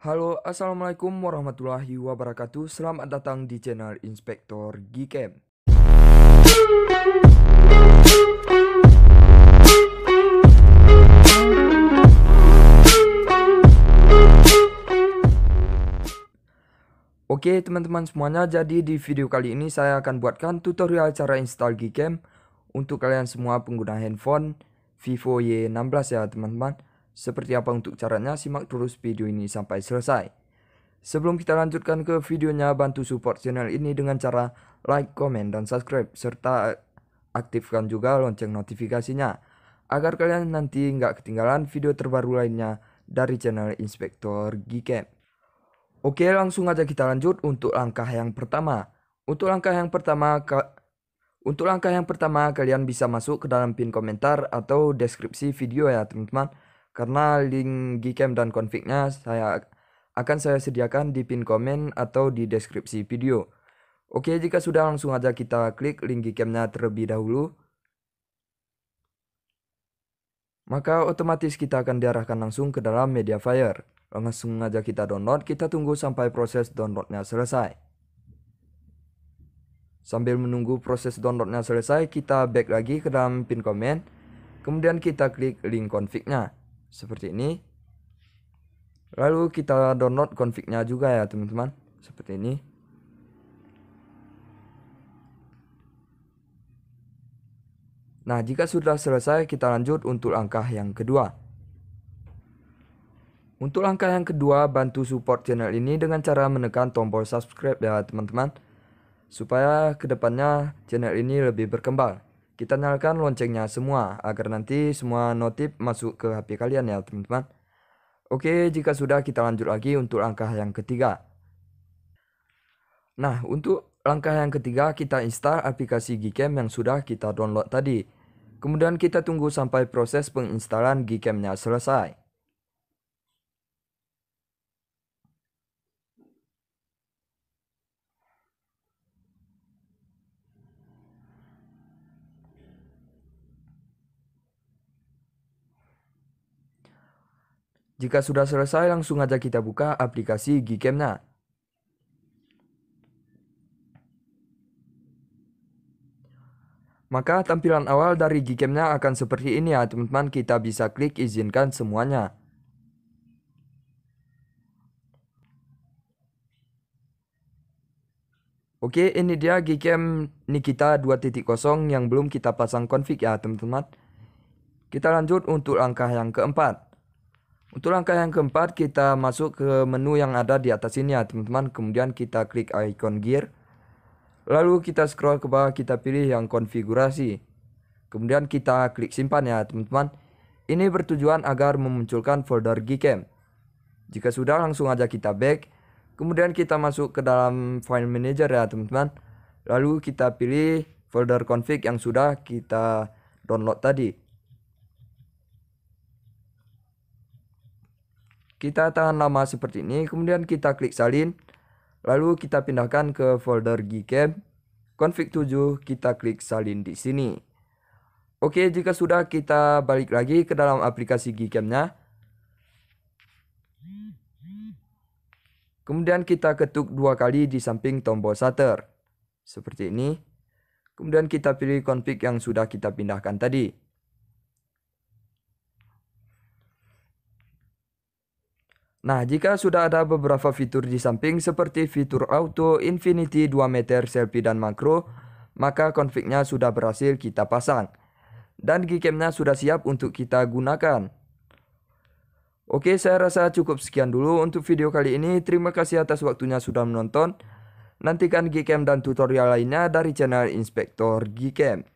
Halo, Assalamualaikum warahmatullahi wabarakatuh. Selamat datang di channel Inspektor Gcam. Oke teman-teman semuanya, jadi di video kali ini saya akan buatkan tutorial cara install Gcam untuk kalian semua pengguna handphone Vivo Y16 ya teman-teman. Seperti apa untuk caranya, simak terus video ini sampai selesai. Sebelum kita lanjutkan ke videonya, bantu support channel ini dengan cara like, komen, dan subscribe, serta aktifkan juga lonceng notifikasinya, agar kalian nanti nggak ketinggalan video terbaru lainnya dari channel Inspektor Gcam. Oke, langsung aja kita lanjut untuk langkah yang pertama. Untuk langkah yang pertama, untuk langkah yang pertama, kalian bisa masuk ke dalam pin komentar atau deskripsi video ya teman-teman. Karena link Gcam dan config saya akan saya sediakan di pin komen atau di deskripsi video. Oke, jika sudah langsung aja kita klik link Gcam-nya terlebih dahulu. Maka otomatis kita akan diarahkan langsung ke dalam Mediafire. Langsung aja kita download, kita tunggu sampai proses downloadnya selesai. Sambil menunggu proses downloadnya selesai, kita back lagi ke dalam pin komen. Kemudian kita klik link config-nya seperti ini lalu kita download config-nya juga ya teman-teman seperti ini Nah, jika sudah selesai, kita lanjut untuk langkah yang kedua. Untuk langkah yang kedua, bantu support channel ini dengan cara menekan tombol subscribe ya teman-teman. Supaya kedepannya channel ini lebih berkembang. Kita nyalakan loncengnya semua agar nanti semua notif masuk ke HP kalian ya teman-teman. Oke, jika sudah kita lanjut lagi untuk langkah yang ketiga. Nah, untuk langkah yang ketiga kita install aplikasi Gcam yang sudah kita download tadi. Kemudian kita tunggu sampai proses penginstalan Gcamnya selesai. Jika sudah selesai, langsung aja kita buka aplikasi Gcamnya. Maka tampilan awal dari Gcamnya akan seperti ini ya teman-teman. Kita bisa klik izinkan semuanya. Oke, ini dia Gcam Nikita 2.0 yang belum kita pasang config ya teman-teman. Kita lanjut untuk langkah yang keempat. Untuk langkah yang keempat, kita masuk ke menu yang ada di atas ini ya teman-teman. Kemudian kita klik icon gear. Lalu kita scroll ke bawah, kita pilih yang konfigurasi. Kemudian kita klik simpan ya teman-teman. Ini bertujuan agar memunculkan folder Gcam. Jika sudah langsung aja kita back. Kemudian kita masuk ke dalam file manager ya teman-teman. Lalu kita pilih folder config yang sudah kita download tadi. Kita tahan lama seperti ini, kemudian kita klik salin. Lalu kita pindahkan ke folder Gcam. Config 7, kita klik salin di sini. Oke, jika sudah kita balik lagi ke dalam aplikasi Gcam-nya. Kemudian kita ketuk dua kali di samping tombol shutter. Seperti ini. Kemudian kita pilih config yang sudah kita pindahkan tadi. Nah, jika sudah ada beberapa fitur di samping seperti fitur auto, infinity, 2 meter, selfie, dan makro, maka konfignya sudah berhasil kita pasang. Dan gcamnya sudah siap untuk kita gunakan. Oke, saya rasa cukup sekian dulu untuk video kali ini. Terima kasih atas waktunya sudah menonton. Nantikan gcam dan tutorial lainnya dari channel Inspektor Gcam.